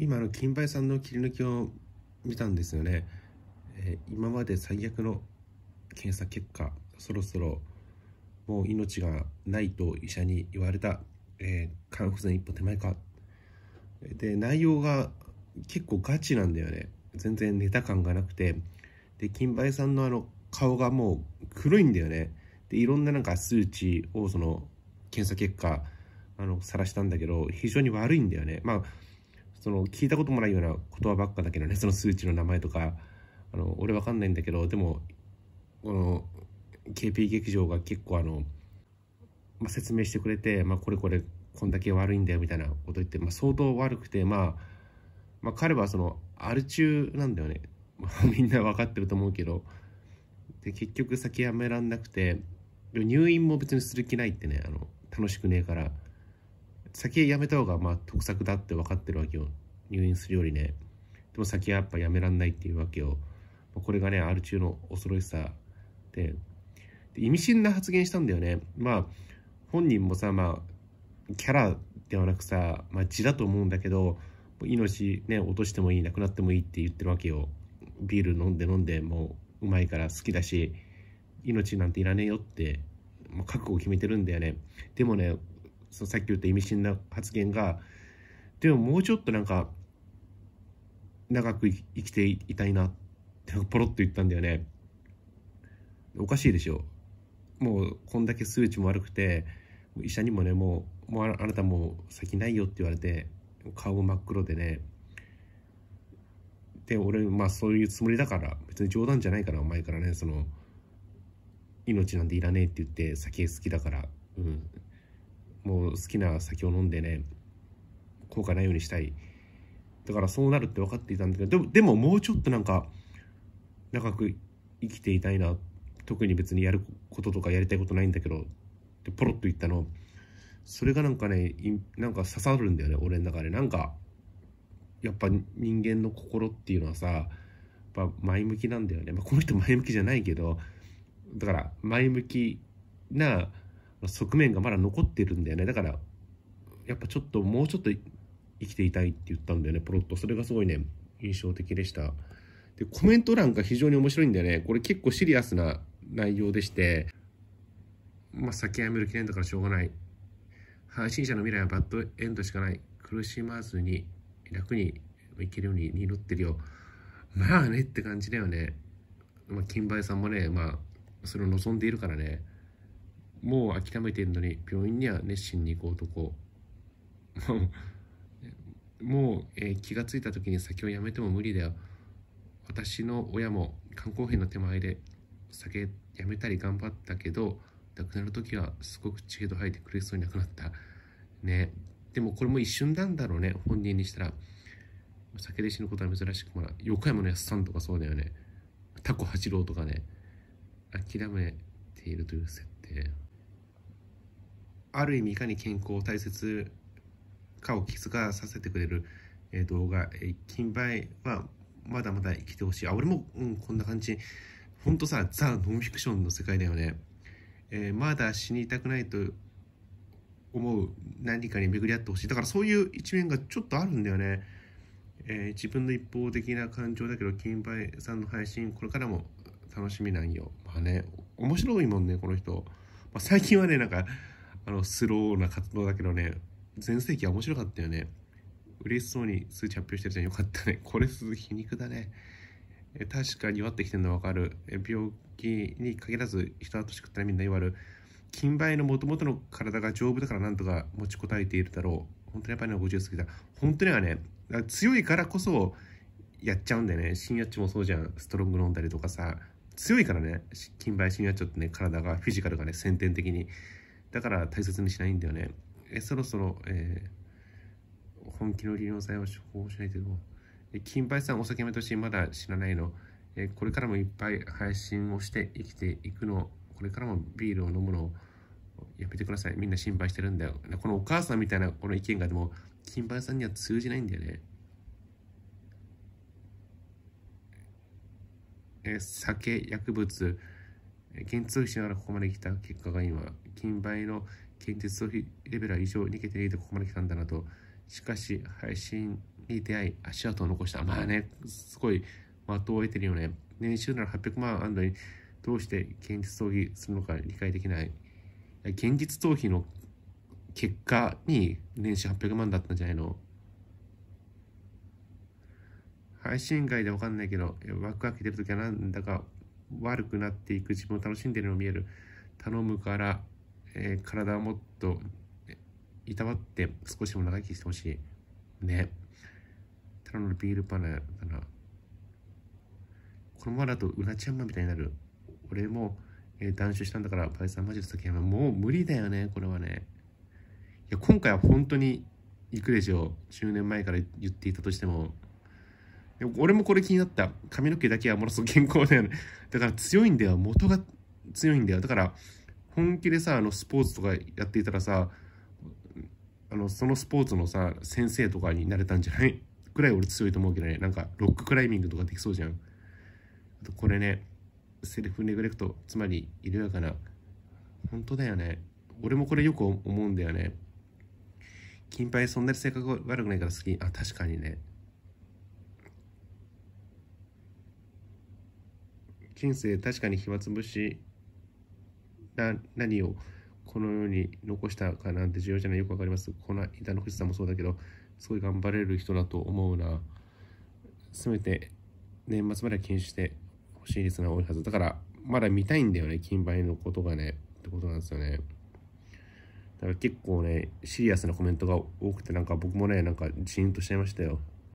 今の金梅さんの切り抜きを見たんですよね、えー、今まで最悪の検査結果そろそろもう命がないと医者に言われた、え肝不全一歩手前かで内容が結構ガチなんだよね全然ネタ感がなくてで金梅さんのあの顔がもう黒いんだよねでいろんななんか数値をその検査結果あの晒したんだけど非常に悪いんだよねまあその聞いたこともないような言葉ばっかだけどねその数値の名前とかあの俺わかんないんだけどでもこの KP 劇場が結構あの、まあ、説明してくれて、まあ、これこれこんだけ悪いんだよみたいなこと言って、まあ、相当悪くて、まあ、まあ彼はそのアル中なんだよね みんな分かってると思うけどで結局先やめらんなくて入院も別にする気ないってねあの楽しくねえから。先やめた方がまあ得策だって分かってるわけよ入院するよりねでも先はやっぱやめらんないっていうわけよこれがねル中の恐ろしさでで意味深な発言したんだよねまあ本人もさまあキャラではなくさ、まあ、血だと思うんだけど命ね落としてもいいなくなってもいいって言ってるわけよビール飲んで飲んでもううまいから好きだし命なんていらねえよって、まあ、覚悟を決めてるんだよねでもねそさっき言った意味深な発言がでももうちょっとなんか長く生きていたいなって ポロッと言ったんだよねおかしいでしょもうこんだけ数値も悪くて医者にもねもうもうあなたもう先ないよって言われて顔も真っ黒でねで俺まあそういうつもりだから別に冗談じゃないからお前からねその命なんていらねえって言って酒好きだからうんもう好きな酒を飲んでね効果ないようにしたいだからそうなるって分かっていたんだけどでももうちょっとなんか長く生きていたいな特に別にやることとかやりたいことないんだけどってポロッと言ったのそれがなんかねなんか刺さるんだよね俺の中でなんかやっぱ人間の心っていうのはさやっぱ前向きなんだよね、まあ、この人前向きじゃないけどだから前向きな側面がまだ残ってるんだよねだからやっぱちょっともうちょっと生きていたいって言ったんだよねポロッとそれがすごいね印象的でしたでコメント欄が非常に面白いんだよねこれ結構シリアスな内容でしてまあ先やめる記念だからしょうがない配信者の未来はバッドエンドしかない苦しまずに楽にいけるように祈ってるよまあねって感じだよねまあ金梅さんもねまあそれを望んでいるからねもう諦めてるのに病院には熱心に行く男 もう、えー、気が付いた時に酒をやめても無理だよ私の親も肝硬変の手前で酒やめたり頑張ったけど亡くなる時はすごく血へと吐いて苦しそうに亡くなったねでもこれも一瞬なんだろうね本人にしたら酒で死ぬことは珍しくもな横山のやっさんとかそうだよねタコ八郎とかね諦めているという設定ある意味いかに健康を大切かを気づかさせてくれる、動画、金杯」はまだまだ生きてほしいあ俺も、うん、こんな感じほんとさザ・ノンフィクションの世界だよね、えー、まだ死にたくないと思う何かに巡り合ってほしいだからそういう一面がちょっとあるんだよね、えー、自分の一方的な感情だけど金杯さんの配信これからも楽しみなんよまあね面白いもんねこの人、まあ、最近はねなんかあのスローな活動だけどね全盛期は面白かったよね嬉しそうに数値発表してるじゃんよかったね これず皮肉だね確かに弱ってきてるの分かる病気に限らず人は年食ったらみんな弱る金梅のもともとの体が丈夫だからなんとか持ちこたえているだろう本当にやっぱりね50過ぎた本当にはね強いからこそやっちゃうんだよね新八もそうじゃんストロング飲んだりとかさ強いからね金梅新八ちょってね体がフィジカルがね先天的にだから大切にしないんだよね。えそろそろ、えー、本気の利尿剤を処方しないけど、え金杯さんお酒目としまだ知らないの、えこれからもいっぱい配信をして生きていくのこれからもビールを飲むのをやめてください。みんな心配してるんだよ。このお母さんみたいなこの意見がでも、金杯さんには通じないんだよね。え酒、薬物、現通信がらここまで来た結果が今、金倍の県鉄レベル以上にけていてここまで来たんだなと。しかし、配信に出会い、足跡を残した。まあね、すごい的を得てるよね。年収なら800万安打にどうして現実逃避するのか理解できない。現実逃避の結果に年収800万だったんじゃないの配信外でわかんないけど、ワクワク出るときはなんだか悪くなっていく自分を楽しんでいるのを見える頼むから、えー、体をもっといたわって少しでも長生きしてほしいねただのビールパネだなこのままだとうなちゃんまみたいになる俺も、えー、断酒したんだからパイさんマジで酒やもう無理だよねこれはねいや今回は本当にいくでしょう10年前から言っていたとしても俺もこれ気になった。髪の毛だけはものすごく健康だよね。だから強いんだよ。元が強いんだよ。だから、本気でさ、あの、スポーツとかやっていたらさ、あの、そのスポーツのさ、先生とかになれたんじゃないく らい俺強いと思うけどね。なんか、ロッククライミングとかできそうじゃん。あと、これね、セルフネグレクト、つまり、緩やかな。本当だよね。俺もこれよく思うんだよね。金牌そんなに性格悪くないから好き。あ、確かにね。人生確かに暇つぶしな何をこの世に残したかなんて重要じゃないよくわかりますこの板の富士山もそうだけどすごい頑張れる人だと思うなせめて年末までは禁止してほしいすが多いはずだからまだ見たいんだよね金梅のことがねってことなんですよねだから結構ねシリアスなコメントが多くてなんか僕もねなんかジーンとしちゃいましたよ